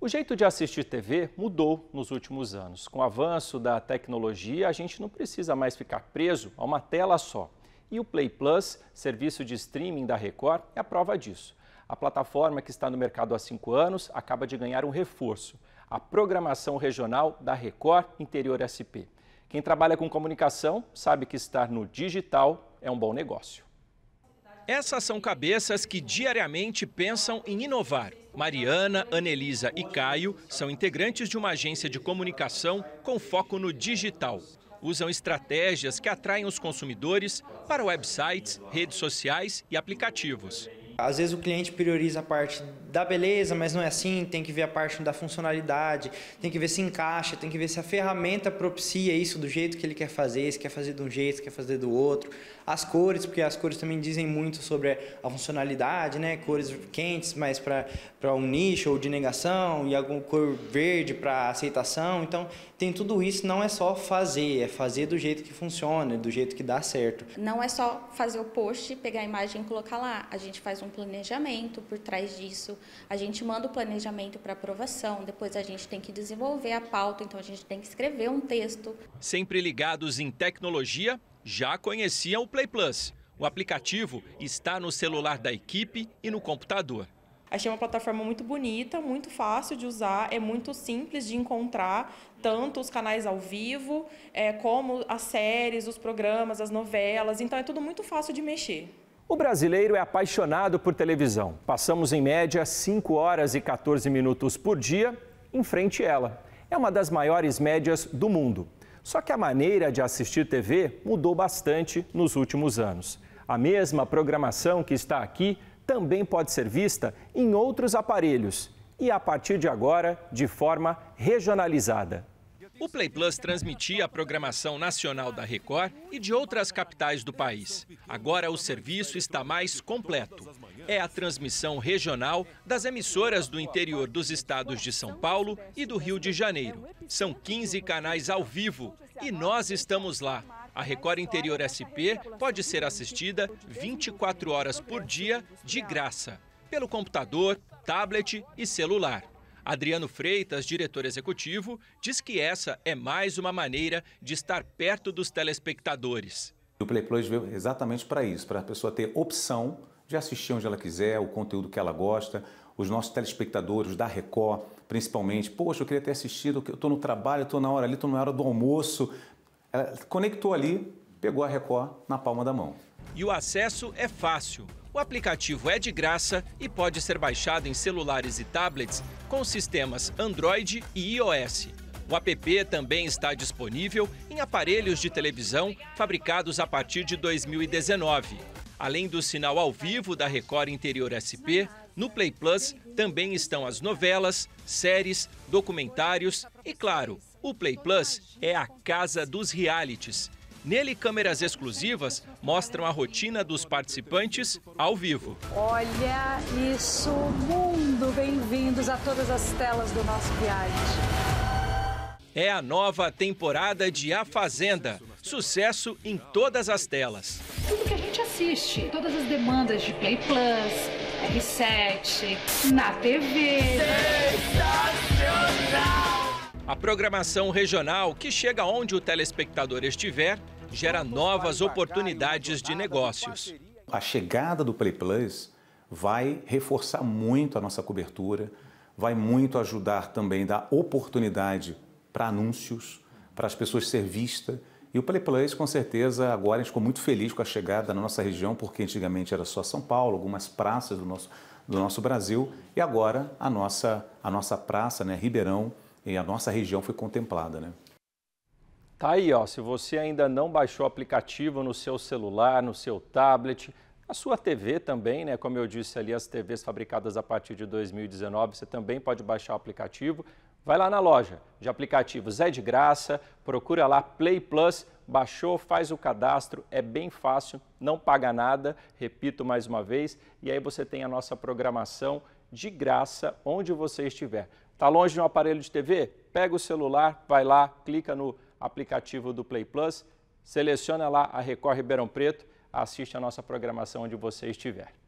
O jeito de assistir TV mudou nos últimos anos. Com o avanço da tecnologia, a gente não precisa mais ficar preso a uma tela só. E o Play Plus, serviço de streaming da Record, é a prova disso. A plataforma que está no mercado há cinco anos acaba de ganhar um reforço: a programação regional da Record Interior SP. Quem trabalha com comunicação sabe que estar no digital é um bom negócio. Essas são cabeças que diariamente pensam em inovar Mariana, Anelisa e Caio são integrantes de uma agência de comunicação com foco no digital. Usam estratégias que atraem os consumidores para websites, redes sociais e aplicativos. Às vezes o cliente prioriza a parte da beleza, mas não é assim, tem que ver a parte da funcionalidade, tem que ver se encaixa, tem que ver se a ferramenta propicia isso do jeito que ele quer fazer, se quer fazer de um jeito, se quer fazer do outro. As cores, porque as cores também dizem muito sobre a funcionalidade, né? Cores quentes mais para um nicho ou de negação e alguma cor verde para aceitação. Então, tem tudo isso, não é só fazer, é fazer do jeito que funciona, do jeito que dá certo. Não é só fazer o post, pegar a imagem e colocar lá. A gente faz um um planejamento por trás disso. A gente manda o planejamento para aprovação, depois a gente tem que desenvolver a pauta, então a gente tem que escrever um texto. Sempre ligados em tecnologia, já conheciam o Play Plus. O aplicativo está no celular da equipe e no computador. Achei uma plataforma muito bonita, muito fácil de usar, é muito simples de encontrar, tanto os canais ao vivo, é, como as séries, os programas, as novelas. Então é tudo muito fácil de mexer. O brasileiro é apaixonado por televisão. Passamos, em média, 5 horas e 14 minutos por dia em frente a ela. É uma das maiores médias do mundo. Só que a maneira de assistir TV mudou bastante nos últimos anos. A mesma programação que está aqui também pode ser vista em outros aparelhos e, a partir de agora, de forma regionalizada. O Play Plus transmitia a programação nacional da Record e de outras capitais do país. Agora o serviço está mais completo. É a transmissão regional das emissoras do interior dos estados de São Paulo e do Rio de Janeiro. São 15 canais ao vivo e nós estamos lá. A Record Interior SP pode ser assistida 24 horas por dia, de graça, pelo computador, tablet e celular. Adriano Freitas, diretor executivo, diz que essa é mais uma maneira de estar perto dos telespectadores. O Play Plus veio exatamente para isso, para a pessoa ter opção de assistir onde ela quiser, o conteúdo que ela gosta. Os nossos telespectadores da Record, principalmente, poxa, eu queria ter assistido, eu estou no trabalho, estou na hora ali, estou na hora do almoço. Ela conectou ali, pegou a Record na palma da mão. E o acesso é fácil. O aplicativo é de graça e pode ser baixado em celulares e tablets com sistemas Android e iOS. O app também está disponível em aparelhos de televisão fabricados a partir de 2019. Além do sinal ao vivo da Record Interior SP, no Play Plus também estão as novelas, séries, documentários e, claro, o Play Plus é a casa dos realities Nele, câmeras exclusivas mostram a rotina dos participantes ao vivo. Olha isso, mundo! Bem-vindos a todas as telas do nosso viagem. É a nova temporada de A Fazenda. Sucesso em todas as telas. Tudo que a gente assiste, todas as demandas de Play Plus, R7, na TV. Sensacional! A programação regional que chega onde o telespectador estiver gera novas oportunidades de negócios. A chegada do Play Plus vai reforçar muito a nossa cobertura, vai muito ajudar também dar oportunidade para anúncios, para as pessoas ser vistas. E o Play Plus, com certeza, agora a gente ficou muito feliz com a chegada na nossa região, porque antigamente era só São Paulo, algumas praças do nosso, do nosso Brasil, e agora a nossa, a nossa praça, né, Ribeirão, e a nossa região foi contemplada. Né? Tá aí, ó. Se você ainda não baixou o aplicativo no seu celular, no seu tablet, a sua TV também, né? Como eu disse ali, as TVs fabricadas a partir de 2019, você também pode baixar o aplicativo. Vai lá na loja de aplicativos, é de graça, procura lá Play Plus, baixou, faz o cadastro, é bem fácil, não paga nada, repito mais uma vez, e aí você tem a nossa programação de graça onde você estiver. Tá longe de um aparelho de TV? Pega o celular, vai lá, clica no aplicativo do Play Plus. Seleciona lá a Record Ribeirão Preto, assiste a nossa programação onde você estiver.